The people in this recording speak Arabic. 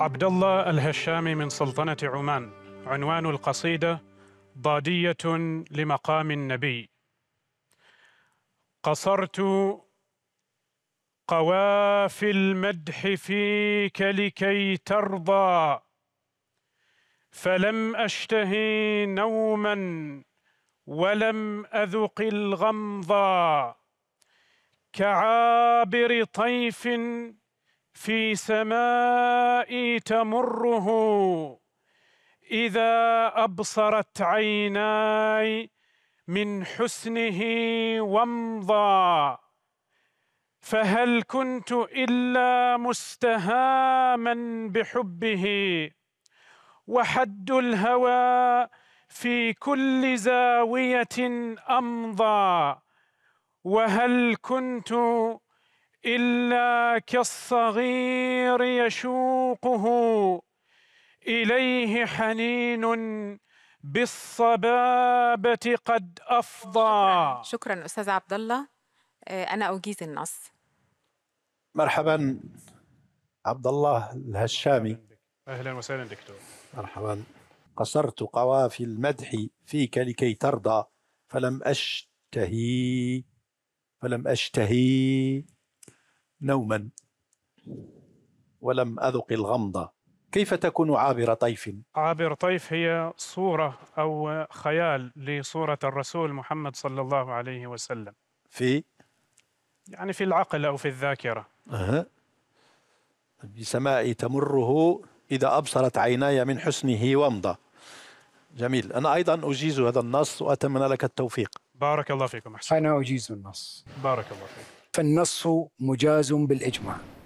عبد الله الهشامي من سلطنة عمان عنوان القصيدة ضادية لمقام النبي قصرت قوافي المدح فيك لكي ترضى فلم أشتهي نوما ولم أذق الغمضا كعابر طيف في سماء تمره اذا ابصرت عيناي من حسنه وامضى فهل كنت الا مستهاما بحبه وحد الهوى في كل زاويه امضى وهل كنت كالصغير يشوقه إليه حنين بالصبابة قد أفضى شكرا, أستاذ عبد الله آه، أنا أجيز النص مرحبا عبد الله الهشامي أهلا وسهلا دكتور مرحبا قصرت قوافي المدح فيك لكي ترضى فلم أشتهي فلم أشتهي نوما ولم أذق الغمض كيف تكون عابر طيف؟ عابر طيف هي صورة أو خيال لصورة الرسول محمد صلى الله عليه وسلم في؟ يعني في العقل أو في الذاكرة أه. بسماء تمره إذا أبصرت عيناي من حسنه ومضى جميل أنا أيضا أجيز هذا النص وأتمنى لك التوفيق بارك الله فيكم أحسن. أنا أجيز النص بارك الله فيكم فالنص مجاز بالإجماع